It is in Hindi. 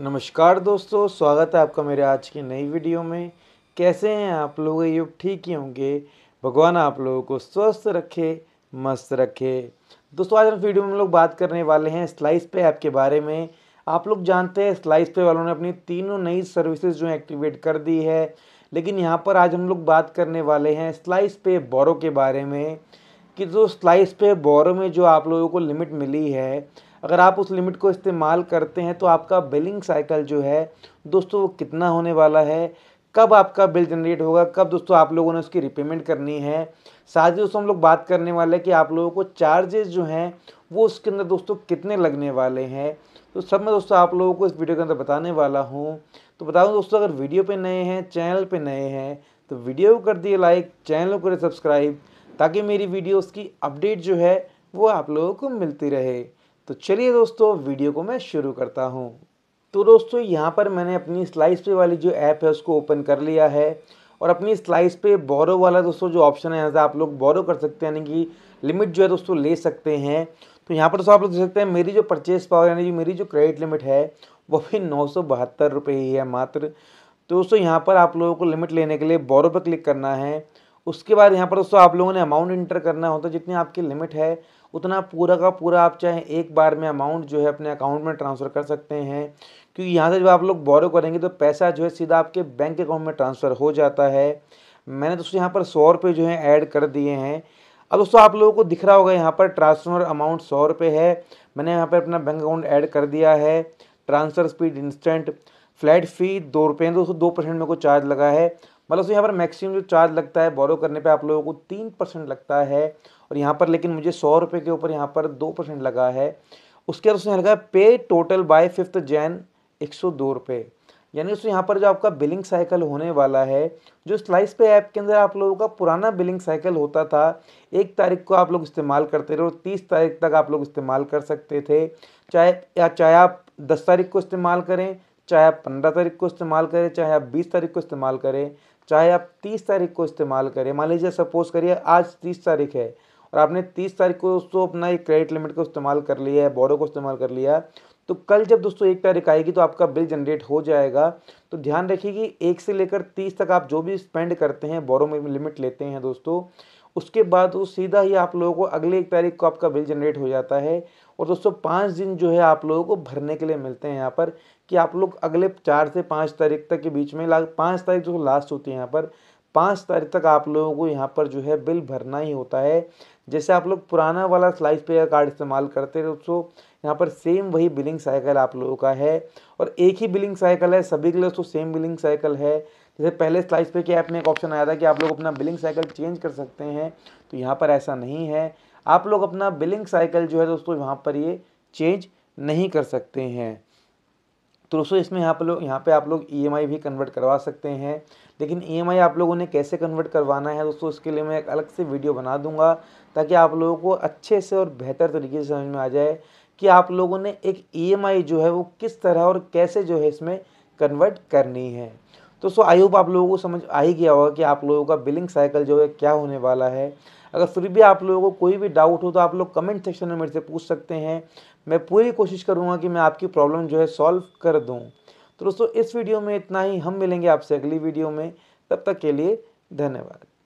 नमस्कार दोस्तों स्वागत है आपका मेरे आज की नई वीडियो में कैसे हैं आप लोग ये ठीक ही होंगे भगवान आप लोगों को स्वस्थ रखे मस्त रखे दोस्तों आज हम वीडियो में हम लोग बात करने वाले हैं स्लाइस पे ऐप के बारे में आप लोग जानते हैं स्लाइस पे वालों ने अपनी तीनों नई सर्विसेज जो एक्टिवेट कर दी है लेकिन यहाँ पर आज हम लोग बात करने वाले हैं स्लाइस पे बोरो के बारे में कि जो स्लाइस पे बोरो में जो आप लोगों को लिमिट मिली है अगर आप उस लिमिट को इस्तेमाल करते हैं तो आपका बिलिंग साइकिल जो है दोस्तों वो कितना होने वाला है कब आपका बिल जनरेट होगा कब दोस्तों आप लोगों ने उसकी रिपेमेंट करनी है साथ ही दोस्तों हम लोग बात करने वाले हैं कि आप लोगों को चार्जेस जो हैं वो उसके अंदर दोस्तों कितने लगने वाले हैं तो सब मैं दोस्तों आप लोगों को इस वीडियो के अंदर बताने वाला हूँ तो बताऊँ दोस्तों अगर वीडियो पर नए हैं चैनल पर नए हैं तो वीडियो को कर दिए लाइक चैनल को करें सब्सक्राइब ताकि मेरी वीडियोज़ की अपडेट जो है वो आप लोगों को मिलती रहे तो चलिए दोस्तों वीडियो को मैं शुरू करता हूँ तो दोस्तों यहाँ पर मैंने अपनी स्लाइस पे वाली जो ऐप है उसको ओपन कर लिया है और अपनी स्लाइस पे बोरो वाला दोस्तों जो ऑप्शन है यहाँ से आप लोग बोरो कर सकते हैं यानी कि लिमिट जो है दोस्तों ले सकते हैं तो यहाँ पर दोस्तों आप लोग देख सकते हैं मेरी जो परचेस पावर यानी कि मेरी जो क्रेडिट लिमिट है वो भी नौ सौ बहत्तर रुपये ही है मात्र तो दोस्तों यहाँ पर आप लोगों को लिमिट लेने के लिए बोरो पर क्लिक करना है उसके बाद यहाँ पर दोस्तों आप लोगों ने अमाउंट इंटर करना होता है जितनी आपकी लिमिट है उतना पूरा का पूरा आप चाहे एक बार में अमाउंट जो है अपने अकाउंट में ट्रांसफ़र कर सकते हैं क्योंकि यहाँ से जब आप लोग बोरो करेंगे तो पैसा जो है सीधा आपके बैंक अकाउंट में ट्रांसफ़र हो जाता है मैंने दोस्तों यहाँ पर सौ रुपये जो है ऐड कर दिए हैं अब दोस्तों आप लोगों को दिख रहा होगा यहाँ पर ट्रांसफर अमाउंट सौ रुपये है मैंने यहाँ पर अपना बैंक अकाउंट ऐड कर दिया है transfer speed instant flat fee दो रुपये दोस्तों दो परसेंट मेरे को चार्ज लगा है मतलब दोस्तों यहाँ पर मैक्सिमम जो चार्ज लगता है बोरो करने पे आप लोगों को तीन परसेंट लगता है और यहाँ पर लेकिन मुझे सौ रुपये के ऊपर यहाँ पर दो परसेंट लगा है उसके बाद उसने लगा पे टोटल बाय फिफ्थ जैन एक सौ दो रुपये यानी उसमें यहाँ पर जो आपका बिलिंग साइकिल होने वाला है जो स्लाइस पे ऐप के अंदर आप लोगों का पुराना बिलिंग साइकिल होता था एक तारीख को आप लोग इस्तेमाल करते रहे और तीस तारीख तक आप लोग इस्तेमाल कर सकते थे चाहे या चाहे आप दस तारीख को इस्तेमाल करें चाहे आप पंद्रह तारीख को इस्तेमाल करें चाहे आप बीस तारीख को इस्तेमाल करें चाहे आप तीस तारीख को इस्तेमाल करें मान लीजिए सपोज करिए आज तीस तारीख है और आपने तीस तारीख को दोस्तों अपना एक क्रेडिट लिमिट को इस्तेमाल कर लिया है बोरो को इस्तेमाल कर लिया तो कल जब दोस्तों एक तारीख आएगी तो आपका बिल जनरेट हो जाएगा तो ध्यान रखिए कि एक से लेकर तीस तक आप जो भी स्पेंड करते हैं बोरो में लिमिट लेते हैं दोस्तों उसके बाद वो सीधा ही आप लोगों को अगले एक तारीख को आपका बिल जनरेट हो जाता है और दोस्तों पाँच दिन जो है आप लोगों को भरने के लिए मिलते हैं यहाँ पर कि आप लोग अगले चार से पाँच तारीख तक के बीच में ला पाँच तारीख जो लास्ट होती है यहाँ पर पाँच तारीख तक आप लोगों को यहाँ पर जो है बिल भरना ही होता है जैसे आप लोग पुराना वाला स्लाइस पे कार्ड इस्तेमाल करते हैं दोस्तों यहाँ पर सेम वही बिलिंग साइकिल आप लोगों का है और एक ही बिलिंग साइकिल है सभी के लिए दोस्तों सेम बिलिंग साइकिल है जैसे पहले स्लाइस पे के ऐप में एक ऑप्शन आया था कि आप लोग अपना बिलिंग साइकिल चेंज कर सकते हैं तो यहाँ पर ऐसा नहीं है आप लोग अपना बिलिंग साइकिल जो है दोस्तों यहाँ पर ये चेंज नहीं कर सकते हैं तो दोस्तों इसमें यहाँ पर लोग यहाँ पर आप लोग ई e भी कन्वर्ट करवा सकते हैं लेकिन ई e आप लोगों ने कैसे कन्वर्ट करवाना है दोस्तों इसके लिए मैं एक अलग से वीडियो बना दूंगा ताकि आप लोगों को अच्छे से और बेहतर तरीके से समझ में आ जाए कि आप लोगों ने एक ई e जो है वो किस तरह और कैसे जो है इसमें कन्वर्ट करनी है तो सो आई होप आप लोगों को समझ आ ही गया होगा कि आप लोगों का बिलिंग साइकिल जो है क्या होने वाला है अगर फिर भी आप लोगों को कोई भी डाउट हो तो आप लोग कमेंट सेक्शन में मेरे से पूछ सकते हैं मैं पूरी कोशिश करूँगा कि मैं आपकी प्रॉब्लम जो है सॉल्व कर दूँ तो दोस्तों इस वीडियो में इतना ही हम मिलेंगे आपसे अगली वीडियो में तब तक के लिए धन्यवाद